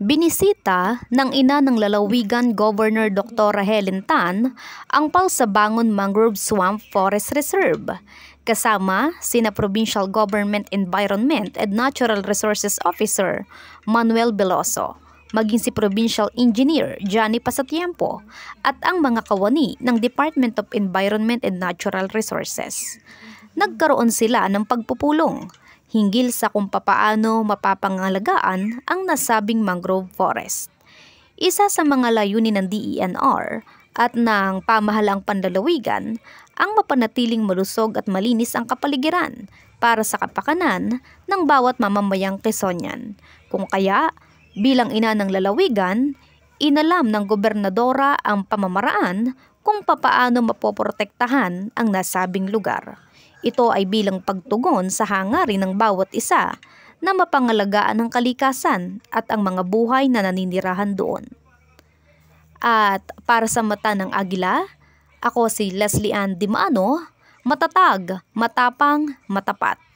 Binisita ng ina ng lalawigan Governor Dr. Helen Tan ang Palsabangon Mangrove Swamp Forest Reserve kasama sina Provincial Government Environment and Natural Resources Officer Manuel Beloso, maging si Provincial Engineer Johnny Pasatiempo at ang mga kawani ng Department of Environment and Natural Resources. Nagkaroon sila ng pagpupulong hinggil sa kung papaano mapapangalagaan ang nasabing mangrove forest. Isa sa mga layunin ng DENR at ng pamahalaang pandalawigan ang mapanatiling malusog at malinis ang kapaligiran para sa kapakanan ng bawat mamamayang Quezonian. Kung kaya, bilang ina ng lalawigan, inalam ng gobernadora ang pamamaraan kung papaano mapoprotektahan ang nasabing lugar. Ito ay bilang pagtugon sa hangarin ng bawat isa na mapangalagaan ang kalikasan at ang mga buhay na naninirahan doon. At para sa mata ng agila, ako si Leslie Ann Dimano, matatag, matapang, matapat.